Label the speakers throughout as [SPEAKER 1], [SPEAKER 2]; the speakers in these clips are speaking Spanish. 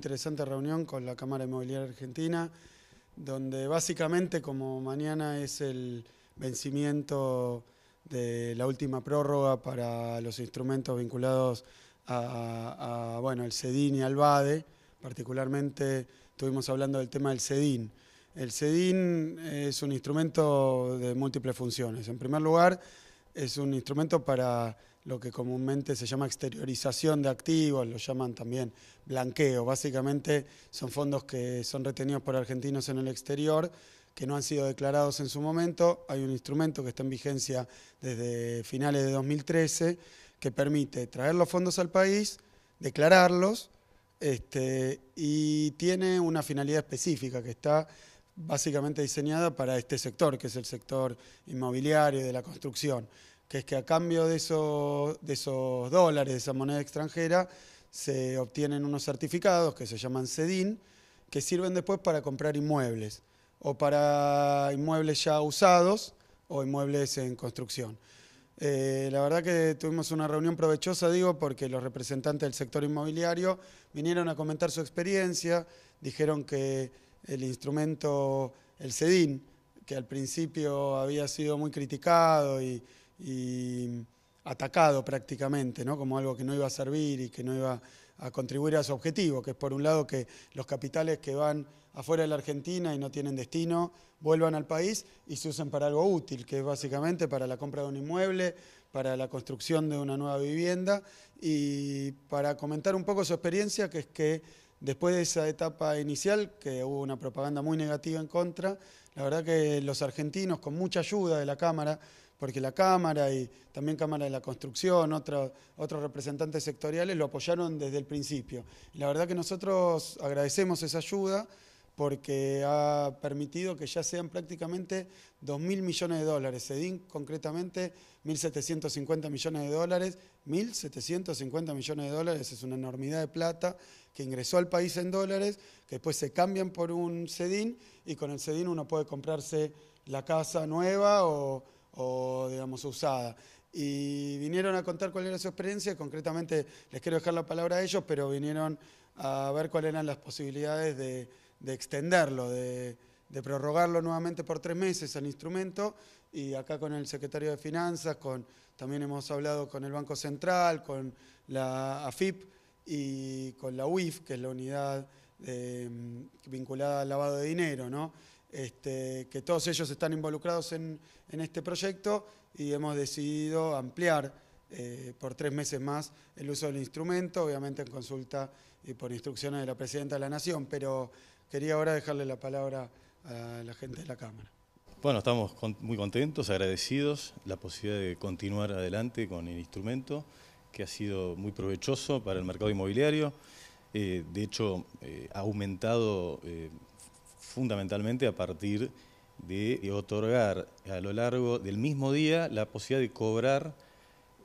[SPEAKER 1] interesante reunión con la Cámara Inmobiliaria Argentina, donde básicamente como mañana es el vencimiento de la última prórroga para los instrumentos vinculados a, bueno, el CEDIN y al BADE, particularmente estuvimos hablando del tema del CEDIN. El CEDIN es un instrumento de múltiples funciones. En primer lugar, es un instrumento para lo que comúnmente se llama exteriorización de activos, lo llaman también blanqueo. Básicamente son fondos que son retenidos por argentinos en el exterior, que no han sido declarados en su momento. Hay un instrumento que está en vigencia desde finales de 2013 que permite traer los fondos al país, declararlos, este, y tiene una finalidad específica que está básicamente diseñada para este sector, que es el sector inmobiliario de la construcción, que es que a cambio de esos, de esos dólares, de esa moneda extranjera, se obtienen unos certificados que se llaman CEDIN, que sirven después para comprar inmuebles, o para inmuebles ya usados o inmuebles en construcción. Eh, la verdad que tuvimos una reunión provechosa, digo, porque los representantes del sector inmobiliario vinieron a comentar su experiencia, dijeron que el instrumento, el CEDIN, que al principio había sido muy criticado y, y atacado prácticamente, ¿no? como algo que no iba a servir y que no iba a contribuir a su objetivo, que es por un lado que los capitales que van afuera de la Argentina y no tienen destino vuelvan al país y se usen para algo útil, que es básicamente para la compra de un inmueble, para la construcción de una nueva vivienda y para comentar un poco su experiencia, que es que Después de esa etapa inicial, que hubo una propaganda muy negativa en contra, la verdad que los argentinos, con mucha ayuda de la Cámara, porque la Cámara y también Cámara de la Construcción, otros representantes sectoriales lo apoyaron desde el principio. La verdad que nosotros agradecemos esa ayuda porque ha permitido que ya sean prácticamente 2.000 millones de dólares, SEDIN concretamente 1.750 millones de dólares, 1.750 millones de dólares es una enormidad de plata que ingresó al país en dólares, que después se cambian por un SEDIN y con el SEDIN uno puede comprarse la casa nueva o, o digamos usada y vinieron a contar cuál era su experiencia, concretamente les quiero dejar la palabra a ellos, pero vinieron a ver cuáles eran las posibilidades de, de extenderlo, de, prorrogarlo nuevamente por tres meses al instrumento y acá con el secretario de Finanzas, con, también hemos hablado con el Banco Central, con la AFIP y con la UIF, que es la unidad em, vinculada al lavado de dinero, este, que todos ellos están involucrados en, este proyecto y hemos decidido ampliar eh, por tres meses más el uso del instrumento, obviamente en consulta y por instrucciones de la Presidenta de la Nación, pero Quería ahora dejarle la palabra a la gente de la Cámara.
[SPEAKER 2] Bueno, estamos muy contentos, agradecidos, la posibilidad de continuar adelante con el instrumento, que ha sido muy provechoso para el mercado inmobiliario. Eh, de hecho, eh, ha aumentado eh, fundamentalmente a partir de, de otorgar a lo largo del mismo día la posibilidad de cobrar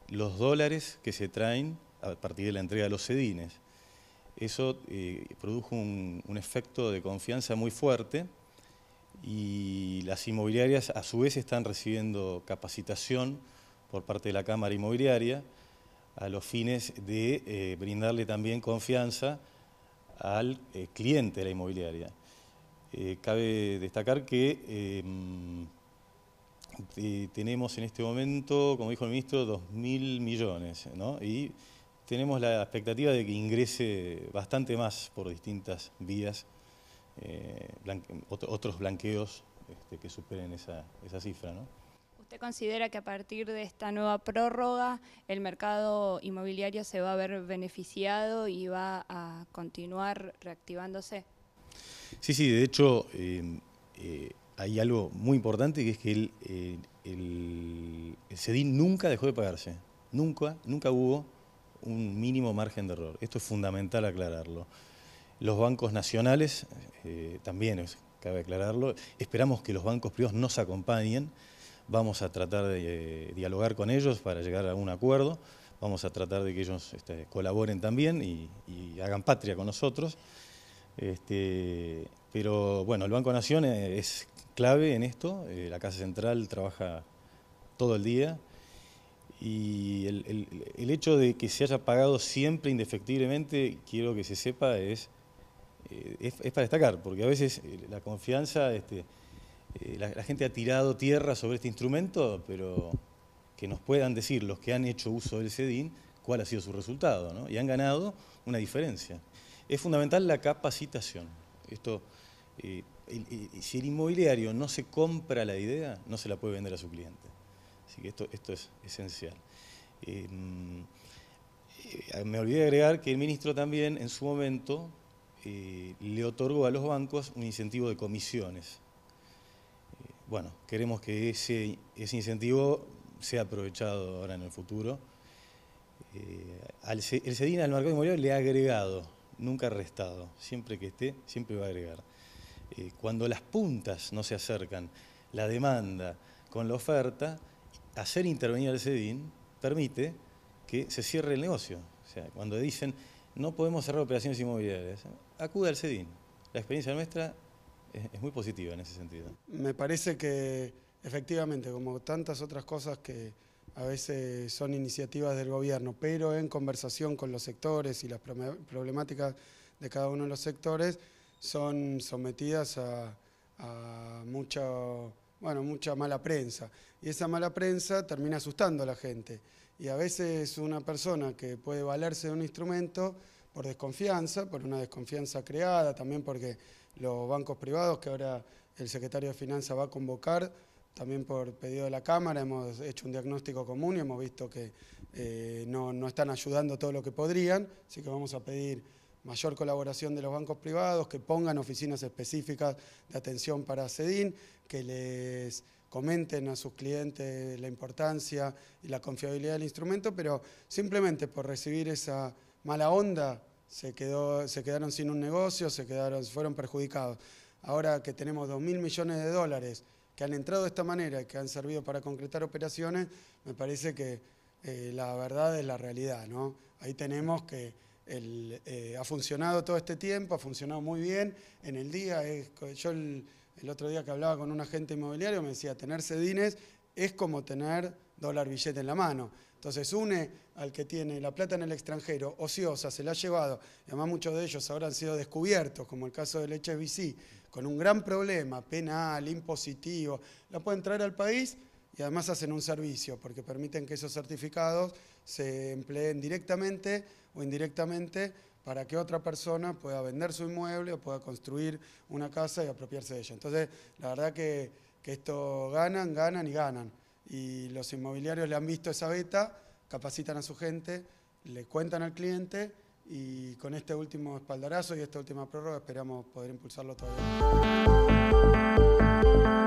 [SPEAKER 2] los dólares que se traen a partir de la entrega de los sedines eso eh, produjo un, efecto de confianza muy fuerte y las inmobiliarias a su vez están recibiendo capacitación por parte de la Cámara Inmobiliaria a los fines de eh, brindarle también confianza al eh, cliente de la inmobiliaria. cabe destacar que em, tenemos en este momento, como dijo el ministro, 2.000 millones y tenemos la expectativa de que ingrese bastante más por distintas vías, eh, otros blanqueos este, que superen esa, cifra. ¿Usted considera que a partir de esta nueva prórroga el mercado inmobiliario se va a ver beneficiado y va a continuar reactivándose? Sí, sí, de hecho em, eh, hay algo muy importante que es que el, eh, el, nunca dejó de pagarse, nunca, nunca hubo un mínimo margen de error. Esto es fundamental aclararlo. Los bancos nacionales, eh, también cabe aclararlo, esperamos que los bancos privados nos acompañen, vamos a tratar de eh, dialogar con ellos para llegar a un acuerdo, vamos a tratar de que ellos este, colaboren también y, hagan patria con nosotros. Este, pero bueno, el Banco Nación eh, es clave en esto, la Casa Central trabaja todo el día. Y el, hecho de que se haya pagado siempre indefectiblemente, quiero que se sepa, es, eh, es, para destacar, porque a veces eh, la confianza, este, eh, la, gente ha tirado tierra sobre este instrumento, pero que nos puedan decir los que han hecho uso del CEDIN cuál ha sido su resultado, ¿no? y han ganado una diferencia. Es fundamental la capacitación. Esto, si el inmobiliario no se compra la idea, no se la puede vender a su cliente. Así que esto, es esencial. Em, eh, me olvidé de agregar que el ministro también en su momento eh, le otorgó a los bancos un incentivo de comisiones. Eh, bueno, queremos que ese, incentivo sea aprovechado ahora en el futuro. el CEDINA, al mercado inmobiliario, le ha agregado, nunca ha restado. Siempre que esté, siempre va a agregar. cuando las puntas no se acercan, la demanda con la oferta, hacer intervenir al CEDIN permite que se cierre el negocio. O sea, cuando dicen no podemos cerrar operaciones inmobiliarias, acude al CEDIN. La experiencia nuestra es, muy positiva en ese sentido. Me parece
[SPEAKER 1] que efectivamente, como tantas otras cosas que a veces son iniciativas del gobierno, pero en conversación con los sectores y las problemáticas de cada uno de los sectores, son sometidas a, a mucho bueno, mucha mala prensa. Y esa mala prensa termina asustando a la gente. Y a veces una persona que puede valerse de un instrumento por desconfianza, por una desconfianza creada, también porque los bancos privados que ahora el secretario de Finanzas va a convocar, también por pedido de la Cámara hemos hecho un diagnóstico común y hemos visto que eh, no, no están ayudando todo lo que podrían, así que vamos a pedir mayor colaboración de los bancos privados, que pongan oficinas específicas de atención para CEDIN, que les comenten a sus clientes la importancia y la confiabilidad del instrumento, pero simplemente por recibir esa mala onda se, quedó, se quedaron sin un negocio, se quedaron, fueron perjudicados. Ahora que tenemos 2.000 millones de dólares que han entrado de esta manera y que han servido para concretar operaciones, me parece que eh, la verdad es la realidad. ¿no? Ahí tenemos que eh, ha funcionado todo este tiempo, ha funcionado muy bien. En el día, yo el, otro día que hablaba con un agente inmobiliario me decía, tener sedines es como tener dólar billete en la mano. Entonces une al que tiene la plata en el extranjero, ociosa, se la ha llevado, y además muchos de ellos ahora han sido descubiertos, como el caso del HSBC, con un gran problema penal, impositivo, la pueden traer al país y además hacen un servicio, porque permiten que esos certificados se empleen directamente o indirectamente para que otra persona pueda vender su inmueble o pueda construir una casa y apropiarse de ella. Entonces, la verdad que, esto ganan, ganan y ganan. Y los inmobiliarios le han visto esa beta, capacitan a su gente, le cuentan al cliente y con este último espaldarazo y esta última prórroga esperamos poder impulsarlo todavía.